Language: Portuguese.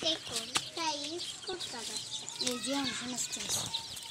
Secou, caiu, escutada. E de onde nós pensamos?